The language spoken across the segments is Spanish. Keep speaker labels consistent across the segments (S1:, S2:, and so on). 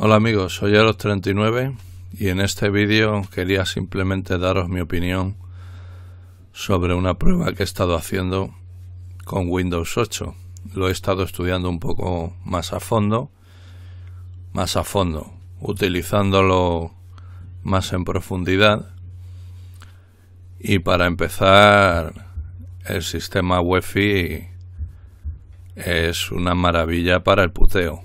S1: Hola amigos, soy los 39 y en este vídeo quería simplemente daros mi opinión sobre una prueba que he estado haciendo con Windows 8. Lo he estado estudiando un poco más a fondo, más a fondo, utilizándolo más en profundidad. Y para empezar, el sistema Wi-Fi es una maravilla para el puteo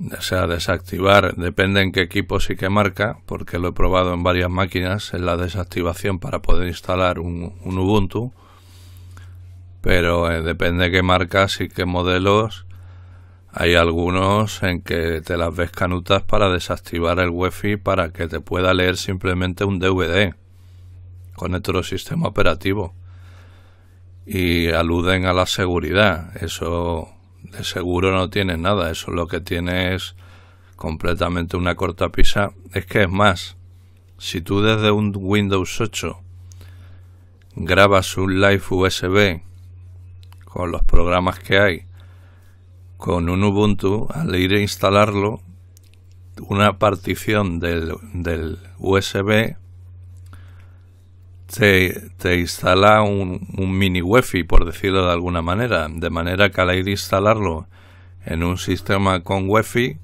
S1: o sea, desactivar, depende en qué equipos y qué marca, porque lo he probado en varias máquinas, en la desactivación para poder instalar un, Ubuntu, pero depende eh, depende qué marcas y qué modelos. Hay algunos en que te las ves canutas para desactivar el wifi para que te pueda leer simplemente un DVD con otro sistema operativo. Y aluden a la seguridad. Eso de seguro no tiene nada, eso lo que tiene es completamente una corta pisa Es que es más, si tú desde un Windows 8 grabas un live USB con los programas que hay, con un Ubuntu, al ir a instalarlo, una partición del, del USB te, instala un, un, mini UEFI, por decirlo de alguna manera, de manera que al ir a instalarlo en un sistema con UEFI,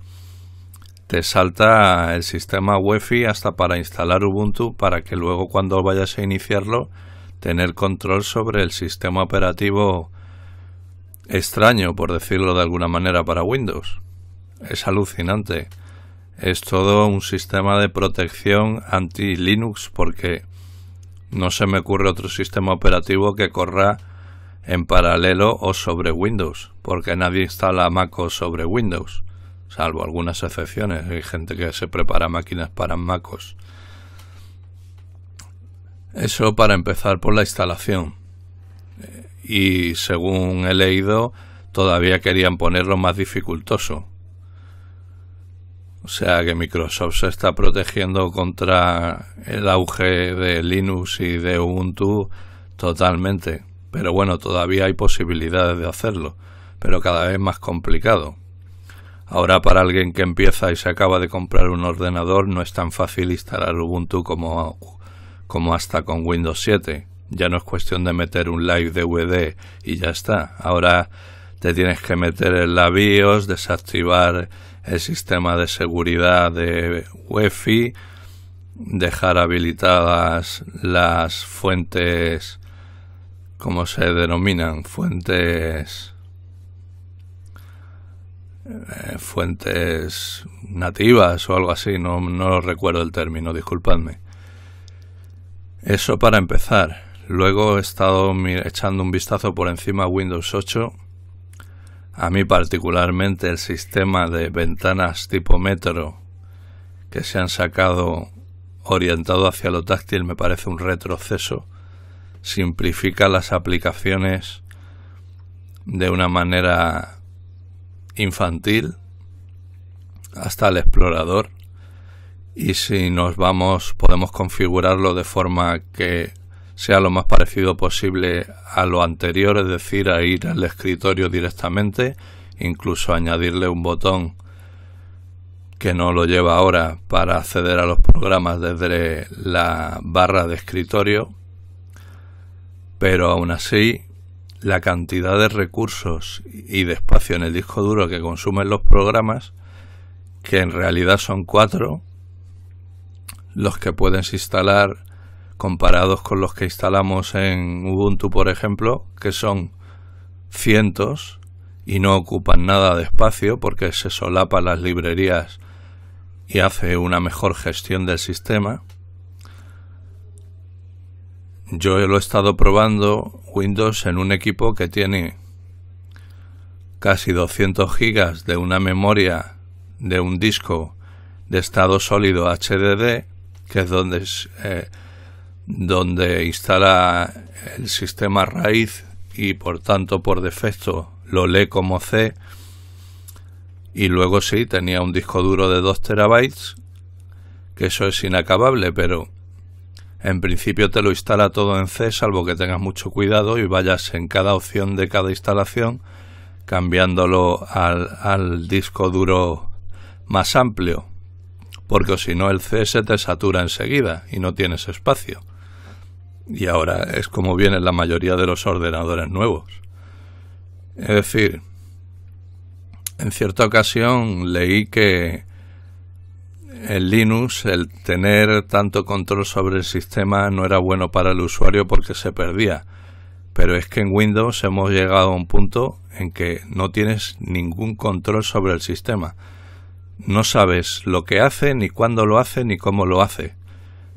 S1: te salta el sistema UEFI hasta para instalar Ubuntu para que luego cuando vayas a iniciarlo tener control sobre el sistema operativo extraño, por decirlo de alguna manera, para Windows. Es alucinante. Es todo un sistema de protección anti-Linux porque no se me ocurre otro sistema operativo que corra en paralelo o sobre Windows, porque nadie instala MacOS sobre Windows, salvo algunas excepciones. Hay gente que se prepara máquinas para MacOS. Eso para empezar por la instalación. Eh, y según he leído, todavía querían ponerlo más dificultoso, o sea que Microsoft se está protegiendo contra el auge de Linux y de Ubuntu totalmente. Pero bueno, todavía hay posibilidades de hacerlo, pero cada vez más complicado. Ahora para alguien que empieza y se acaba de comprar un ordenador no es tan fácil instalar Ubuntu como, hasta con Windows 7. Ya no es cuestión de meter un live DVD y ya está. Ahora te tienes que meter en la BIOS, desactivar el sistema de seguridad de UEFI, dejar habilitadas las fuentes, como se denominan? Fuentes eh, fuentes nativas o algo así, no, no recuerdo el término, disculpadme. Eso para empezar. Luego he estado echando un vistazo por encima a Windows 8 a mí particularmente el sistema de ventanas tipo metro que se han sacado orientado hacia lo táctil me parece un retroceso. Simplifica las aplicaciones de una manera infantil hasta el explorador y si nos vamos podemos configurarlo de forma que sea lo más parecido posible a lo anterior, es decir, a ir al escritorio directamente, incluso añadirle un botón que no lo lleva ahora para acceder a los programas desde la barra de escritorio, pero aún así la cantidad de recursos y de espacio en el disco duro que consumen los programas, que en realidad son cuatro, los que puedes instalar comparados con los que instalamos en Ubuntu, por ejemplo, que son cientos y no ocupan nada de espacio porque se solapa las librerías y hace una mejor gestión del sistema. Yo lo he estado probando Windows en un equipo que tiene casi 200 gigas de una memoria de un disco de estado sólido HDD, que es donde... Eh, donde instala el sistema raíz y por tanto por defecto lo lee como C. Y luego sí, tenía un disco duro de 2 terabytes, que eso es inacabable, pero en principio te lo instala todo en C, salvo que tengas mucho cuidado y vayas en cada opción de cada instalación cambiándolo al, al disco duro más amplio, porque si no el C se te satura enseguida y no tienes espacio y ahora es como vienen la mayoría de los ordenadores nuevos. Es decir, en cierta ocasión leí que en Linux el tener tanto control sobre el sistema no era bueno para el usuario porque se perdía. Pero es que en Windows hemos llegado a un punto en que no tienes ningún control sobre el sistema. No sabes lo que hace, ni cuándo lo hace, ni cómo lo hace.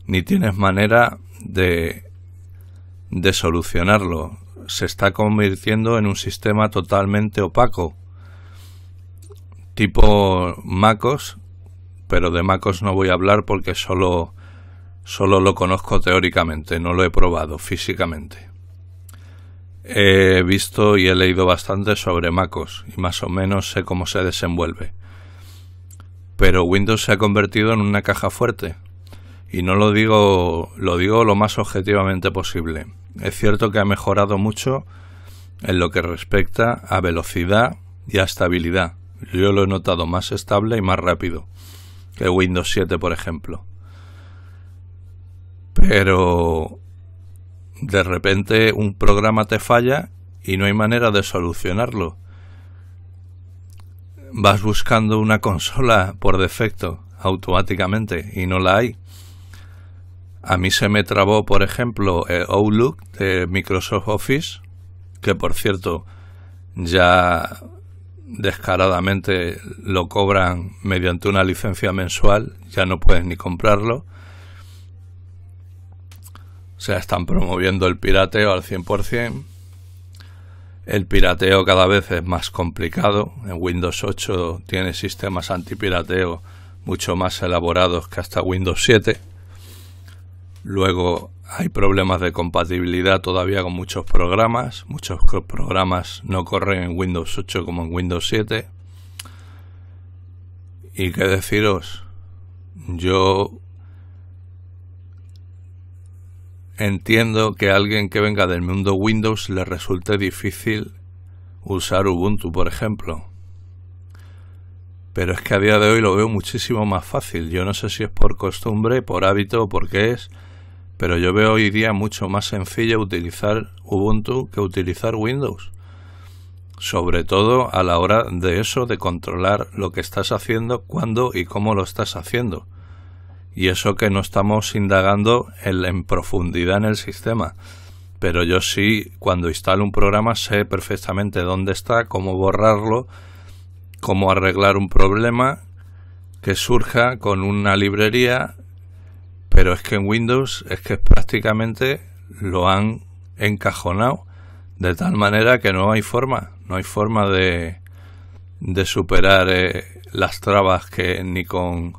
S1: Ni tienes manera de de solucionarlo. Se está convirtiendo en un sistema totalmente opaco, tipo MacOS, pero de MacOS no voy a hablar porque solo, solo lo conozco teóricamente, no lo he probado físicamente. He visto y he leído bastante sobre MacOS y más o menos sé cómo se desenvuelve. Pero Windows se ha convertido en una caja fuerte y no lo digo, lo digo lo más objetivamente posible. Es cierto que ha mejorado mucho en lo que respecta a velocidad y a estabilidad. Yo lo he notado más estable y más rápido que Windows 7, por ejemplo. Pero de repente un programa te falla y no hay manera de solucionarlo. Vas buscando una consola por defecto automáticamente y no la hay. A mí se me trabó, por ejemplo, eh, Outlook de Microsoft Office, que por cierto ya descaradamente lo cobran mediante una licencia mensual, ya no puedes ni comprarlo. O sea, están promoviendo el pirateo al 100%. El pirateo cada vez es más complicado. En Windows 8 tiene sistemas antipirateo mucho más elaborados que hasta Windows 7. Luego hay problemas de compatibilidad todavía con muchos programas. Muchos programas no corren en Windows 8 como en Windows 7. Y qué deciros, yo entiendo que a alguien que venga del mundo Windows le resulte difícil usar Ubuntu, por ejemplo. Pero es que a día de hoy lo veo muchísimo más fácil. Yo no sé si es por costumbre, por hábito o por qué es pero yo veo hoy día mucho más sencillo utilizar Ubuntu que utilizar Windows. Sobre todo a la hora de eso, de controlar lo que estás haciendo, cuándo y cómo lo estás haciendo. Y eso que no estamos indagando en, profundidad en el sistema. Pero yo sí, cuando instalo un programa, sé perfectamente dónde está, cómo borrarlo, cómo arreglar un problema que surja con una librería pero es que en Windows es que prácticamente lo han encajonado de tal manera que no hay forma, no hay forma de, de superar eh, las trabas que ni con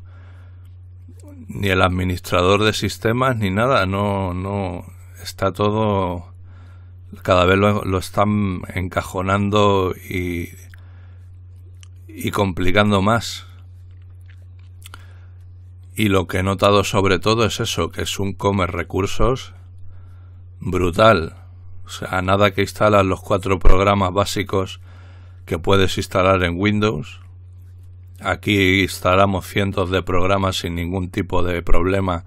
S1: ni el administrador de sistemas ni nada, no, no está todo cada vez lo, están encajonando y, y complicando más. Y lo que he notado sobre todo es eso, que es un comer recursos brutal. O sea, nada que instalas los cuatro programas básicos que puedes instalar en Windows. Aquí instalamos cientos de programas sin ningún tipo de problema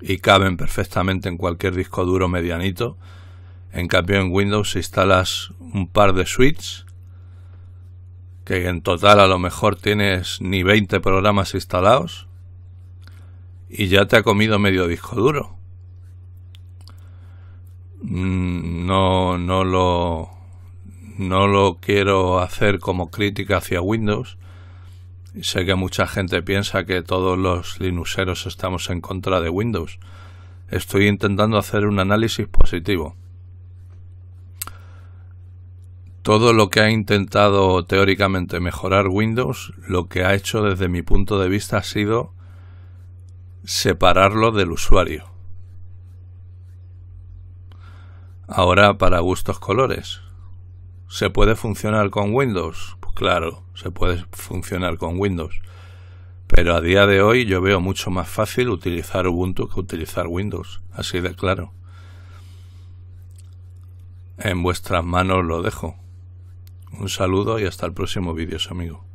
S1: y caben perfectamente en cualquier disco duro medianito. En cambio en Windows instalas un par de suites que en total a lo mejor tienes ni 20 programas instalados y ya te ha comido medio disco duro. Mm, no, no lo, no lo quiero hacer como crítica hacia Windows. Sé que mucha gente piensa que todos los linuxeros estamos en contra de Windows. Estoy intentando hacer un análisis positivo. Todo lo que ha intentado teóricamente mejorar Windows, lo que ha hecho desde mi punto de vista ha sido separarlo del usuario. Ahora para gustos colores. ¿Se puede funcionar con Windows? Pues claro, se puede funcionar con Windows. Pero a día de hoy yo veo mucho más fácil utilizar Ubuntu que utilizar Windows. Así de claro. En vuestras manos lo dejo. Un saludo y hasta el próximo vídeo, amigo.